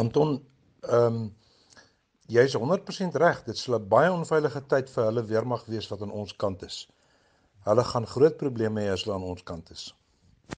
Anton, ehm um, jy is 100% reg, dit sal 'n baie onveilige tyd vir hulle weermag wees wat aan ons kant is. Hulle gaan groot probleme hê as hulle aan ons kant is.